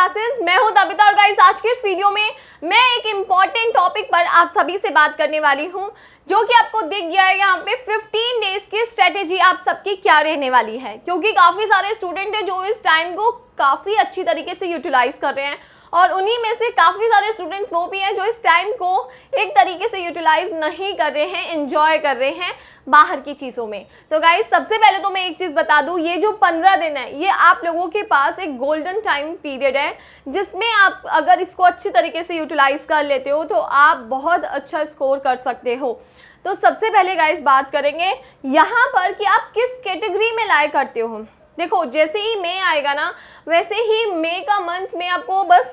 classes मैं हूं तबिता और गाइस आज के इस वीडियो में मैं एक इम्पॉर्टेंट टॉपिक पर आप सभी से बात करने वाली हूं जो कि आपको दिख गया है यहाँ पे 15 डेज की स्ट्रेटेजी आप सबकी क्या रहने वाली है क्योंकि काफ़ी सारे स्टूडेंट हैं जो इस टाइम को काफ़ी अच्छी तरीके से यूटिलाइज कर रहे हैं और उन्हीं में से काफ़ी सारे स्टूडेंट्स वो भी हैं जो इस टाइम को एक तरीके से यूटिलाइज नहीं कर रहे हैं इन्जॉय कर रहे हैं बाहर की चीज़ों में तो so गाइज सबसे पहले तो मैं एक चीज़ बता दूँ ये जो पंद्रह दिन है ये आप लोगों के पास एक गोल्डन टाइम पीरियड है जिसमें आप अगर इसको अच्छी तरीके से यूटिलाइज कर लेते हो तो आप बहुत अच्छा स्कोर कर सकते हो तो सबसे पहले गाइज बात करेंगे यहाँ पर कि आप किस कैटेगरी में लाए करते हो देखो जैसे ही मे आएगा ना वैसे ही मे का मंथ में आपको बस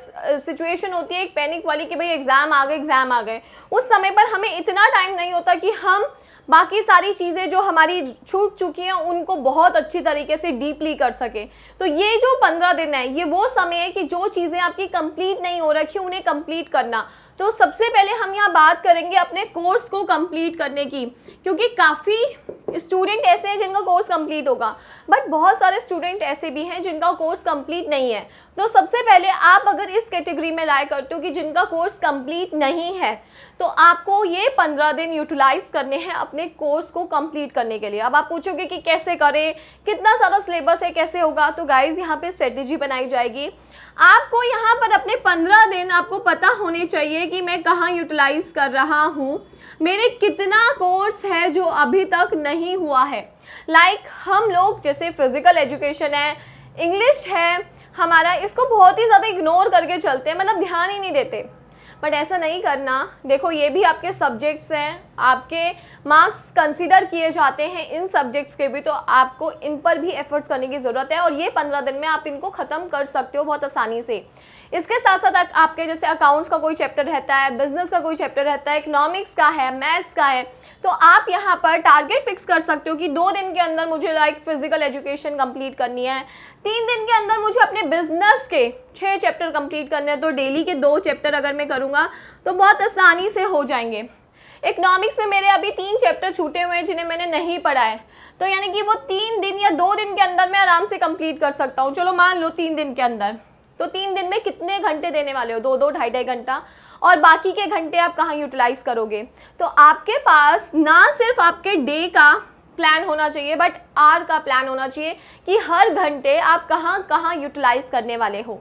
सिचुएशन होती है एक पैनिक वाली कि भाई एग्ज़ाम आ गए एग्ज़ाम आ गए उस समय पर हमें इतना टाइम नहीं होता कि हम बाकी सारी चीज़ें जो हमारी छूट चुकी हैं उनको बहुत अच्छी तरीके से डीपली कर सके तो ये जो पंद्रह दिन है ये वो समय है कि जो चीज़ें आपकी कंप्लीट नहीं हो रखी उन्हें कंप्लीट करना तो सबसे पहले हम यहाँ बात करेंगे अपने कोर्स को कंप्लीट करने की क्योंकि काफ़ी स्टूडेंट ऐसे हैं जिनका कोर्स कंप्लीट होगा बट बहुत सारे स्टूडेंट ऐसे भी हैं जिनका कोर्स कंप्लीट नहीं है तो सबसे पहले आप अगर इस कैटेगरी में लाया करते हो कि जिनका कोर्स कंप्लीट नहीं है तो आपको ये पंद्रह दिन यूटिलाइज करने हैं अपने कोर्स को कंप्लीट करने के लिए अब आप पूछोगे कि कैसे करें कितना सारा सिलेबस है कैसे होगा तो गाइज यहाँ पे स्ट्रेटेजी बनाई जाएगी आपको यहाँ पर अपने पंद्रह दिन आपको पता होने चाहिए कि मैं कहाँ यूटिलाइज कर रहा हूँ मेरे कितना कोर्स है जो अभी तक नहीं हुआ है लाइक like, हम लोग जैसे फिज़िकल एजुकेशन है इंग्लिश है हमारा इसको बहुत ही ज़्यादा इग्नोर करके चलते हैं मतलब ध्यान ही नहीं देते बट ऐसा नहीं करना देखो ये भी आपके सब्जेक्ट्स हैं आपके मार्क्स कंसीडर किए जाते हैं इन सब्जेक्ट्स के भी तो आपको इन पर भी एफर्ट्स करने की ज़रूरत है और ये पंद्रह दिन में आप इनको ख़त्म कर सकते हो बहुत आसानी से इसके साथ साथ आपके जैसे अकाउंट्स का कोई चैप्टर रहता है बिजनेस का कोई चैप्टर रहता है इकोनॉमिक्स का है मैथ्स का है तो आप यहाँ पर टारगेट फिक्स कर सकते हो कि दो दिन के अंदर मुझे लाइक फिजिकल एजुकेशन कंप्लीट करनी है तीन दिन के अंदर मुझे अपने बिजनेस के छः चैप्टर कंप्लीट करने हैं तो डेली के दो चैप्टर अगर मैं करूँगा तो बहुत आसानी से हो जाएंगे इकोनॉमिक्स में मेरे अभी तीन चैप्टर छूटे हुए हैं जिन्हें मैंने नहीं पढ़ा है तो यानी कि वो तीन दिन या दो दिन के अंदर मैं आराम से कंप्लीट कर सकता हूँ चलो मान लो तीन दिन के अंदर तो तीन दिन में कितने घंटे देने वाले हो दो दो ढाई ढाई घंटा और बाकी के घंटे आप कहाँ यूटिलाइज करोगे तो आपके पास ना सिर्फ आपके डे का प्लान होना चाहिए बट आर का प्लान होना चाहिए कि हर घंटे आप कहाँ कहाँ यूटिलाइज करने वाले हो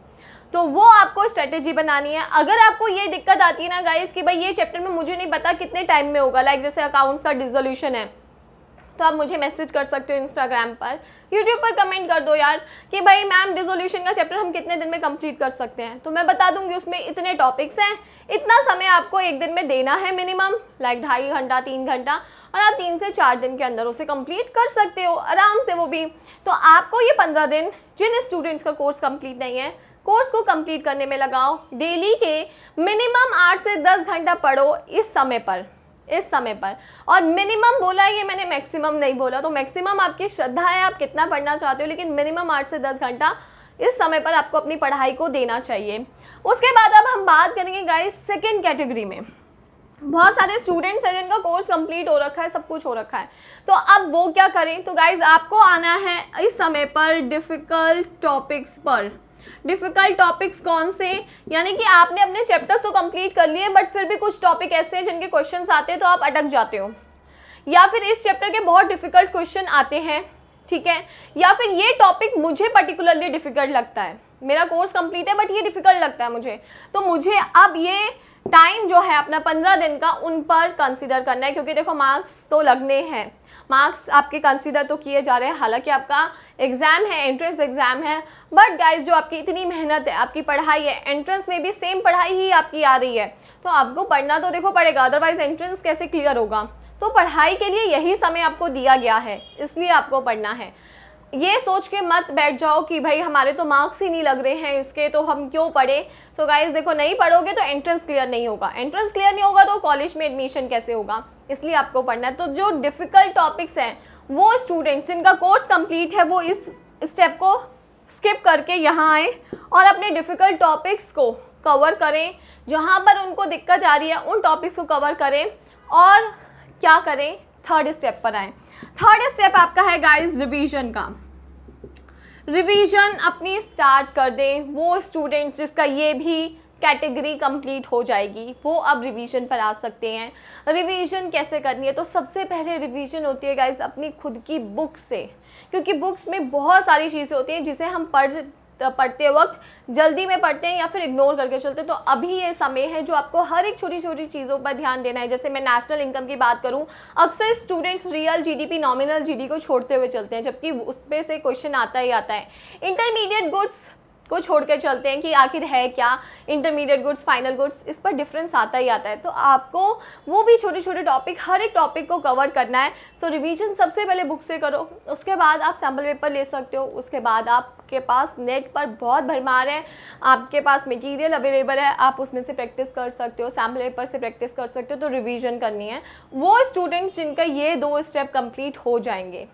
तो वो आपको स्ट्रेटेजी बनानी है अगर आपको ये दिक्कत आती है ना गाइस कि भाई ये चैप्टर में मुझे नहीं पता कितने टाइम में होगा लाइक जैसे अकाउंट्स का डिजोल्यूशन है तो आप मुझे मैसेज कर सकते हो इंस्टाग्राम पर यूट्यूब पर कमेंट कर दो यार कि भाई मैम डिजोल्यूशन का चैप्टर हम कितने दिन में कंप्लीट कर सकते हैं तो मैं बता दूंगी उसमें इतने टॉपिक्स हैं इतना समय आपको एक दिन में देना है मिनिमम लाइक ढाई घंटा तीन घंटा और आप तीन से चार दिन के अंदर उसे कंप्लीट कर सकते हो आराम से वो भी तो आपको ये पंद्रह दिन जिन स्टूडेंट्स का कोर्स कंप्लीट नहीं है कोर्स को कंप्लीट करने में लगाओ डेली के मिनिमम आठ से दस घंटा पढ़ो इस समय पर इस समय पर और मिनिमम बोला ये मैंने मैक्सिमम नहीं बोला तो मैक्सिमम आपकी श्रद्धा है आप कितना पढ़ना चाहते हो लेकिन मिनिमम आठ से दस घंटा इस समय पर आपको अपनी पढ़ाई को देना चाहिए उसके बाद अब हम बात करेंगे गाइस सेकेंड कैटेगरी में बहुत सारे स्टूडेंट्स हैं जिनका कोर्स कंप्लीट हो रखा है सब कुछ हो रखा है तो अब वो क्या करें तो गाइज आपको आना है इस समय पर डिफ़िकल्ट टॉपिक्स पर डिफिकल्ट टॉपिक्स कौन से यानी कि आपने अपने चैप्टर्स तो कंप्लीट कर लिए बट फिर भी कुछ टॉपिक ऐसे हैं जिनके क्वेश्चन आते हैं तो आप अटक जाते हो या फिर इस चैप्टर के बहुत डिफिकल्ट क्वेश्चन आते हैं ठीक है या फिर ये टॉपिक मुझे पर्टिकुलरली डिफिकल्ट लगता है मेरा कोर्स कंप्लीट है बट ये डिफिकल्ट लगता है मुझे तो मुझे अब ये टाइम जो है अपना पंद्रह दिन का उन पर कंसिडर करना है क्योंकि देखो मार्क्स तो लगने हैं मार्क्स आपके कंसीडर तो किए जा रहे हैं हालांकि आपका एग्ज़ाम है एंट्रेंस एग्ज़ाम है बट गाइज जो आपकी इतनी मेहनत है आपकी पढ़ाई है एंट्रेंस में भी सेम पढ़ाई ही आपकी आ रही है तो आपको पढ़ना तो देखो पड़ेगा अदरवाइज एंट्रेंस कैसे क्लियर होगा तो पढ़ाई के लिए यही समय आपको दिया गया है इसलिए आपको पढ़ना है ये सोच के मत बैठ जाओ कि भाई हमारे तो मार्क्स ही नहीं लग रहे हैं इसके तो हम क्यों पढ़े सो so गाइज देखो नहीं पढ़ोगे तो एंट्रेंस क्लियर नहीं होगा एंट्रेंस क्लियर नहीं होगा तो कॉलेज में एडमिशन कैसे होगा इसलिए आपको पढ़ना है तो जो डिफ़िकल्ट टॉपिक्स हैं वो स्टूडेंट्स जिनका कोर्स कंप्लीट है वो इस स्टेप को स्किप करके यहाँ आए और अपने डिफ़िकल्ट टॉपिक्स को कवर करें जहाँ पर उनको दिक्कत आ रही है उन टॉपिक्स को कवर करें और क्या करें थर्ड स्टेप पर आएँ थर्ड स्टेप आपका है गाइस रिवीजन का रिवीजन अपनी स्टार्ट कर दें वो स्टूडेंट्स जिसका ये भी कैटेगरी कंप्लीट हो जाएगी वो अब रिवीजन पर आ सकते हैं रिवीजन कैसे करनी है तो सबसे पहले रिवीजन होती है गाइज अपनी खुद की बुक से क्योंकि बुक्स में बहुत सारी चीज़ें होती हैं जिसे हम पढ़ पढ़ते वक्त जल्दी में पढ़ते हैं या फिर इग्नोर करके चलते हैं तो अभी ये समय है जो आपको हर एक छोटी छोटी चीज़ों पर ध्यान देना है जैसे मैं नेशनल इनकम की बात करूं अक्सर students real GDP nominal GD को छोड़ते हुए चलते हैं जबकि उस पर से क्वेश्चन आता ही आता है इंटरमीडिएट गुड्स को छोड़ कर चलते हैं कि आखिर है क्या इंटरमीडिएट गुड्स फाइनल गुड्स इस पर डिफरेंस आता ही आता है तो आपको वो भी छोटे छोटे टॉपिक हर एक टॉपिक को कवर करना है सो so, रिवीजन सबसे पहले बुक से करो उसके बाद आप सैम्पल पेपर ले सकते हो उसके बाद आपके पास नेट पर बहुत भरमार है आपके पास मटीरियल अवेलेबल है आप उसमें से प्रैक्टिस कर सकते हो सैम्पल पेपर से प्रैक्टिस कर सकते हो तो रिविज़न करनी है वो स्टूडेंट्स जिनका ये दो स्टेप कम्प्लीट हो जाएंगे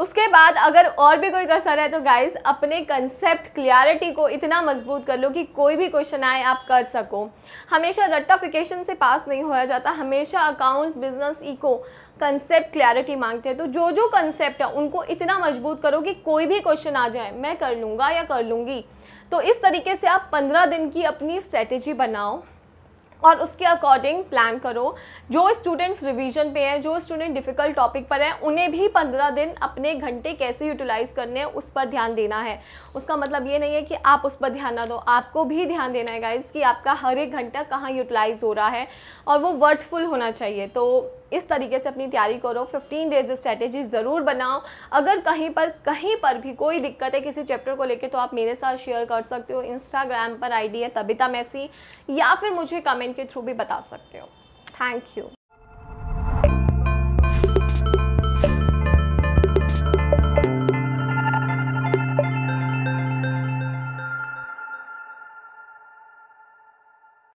उसके बाद अगर और भी कोई कसर है तो गाइज अपने कंसेप्ट क्लियरिटी को इतना मजबूत कर लो कि कोई भी क्वेश्चन आए आप कर सको हमेशा रट्टाफिकेशन से पास नहीं होया जाता हमेशा accounts business eco concept clarity मांगते हैं तो जो जो कंसेप्ट है उनको इतना मजबूत करो कि कोई भी क्वेश्चन आ जाए मैं कर लूँगा या कर लूँगी तो इस तरीके से आप पंद्रह दिन की अपनी स्ट्रेटेजी बनाओ और उसके अकॉर्डिंग प्लान करो जो स्टूडेंट्स रिवीजन पे हैं जो स्टूडेंट डिफ़िकल्ट टॉपिक पर हैं उन्हें भी पंद्रह दिन अपने घंटे कैसे यूटिलाइज़ करने हैं उस पर ध्यान देना है उसका मतलब ये नहीं है कि आप उस पर ध्यान ना दो आपको भी ध्यान देना है गाइज कि आपका हर एक घंटा कहाँ यूटिलाइज़ हो रहा है और वो वर्थफुल होना चाहिए तो इस तरीके से अपनी तैयारी करो 15 डेज स्ट्रैटेजी ज़रूर बनाओ अगर कहीं पर कहीं पर भी कोई दिक्कत है किसी चैप्टर को लेकर तो आप मेरे साथ शेयर कर सकते हो इंस्टाग्राम पर आईडी है तबिता मैसी या फिर मुझे कमेंट के थ्रू भी बता सकते हो थैंक यू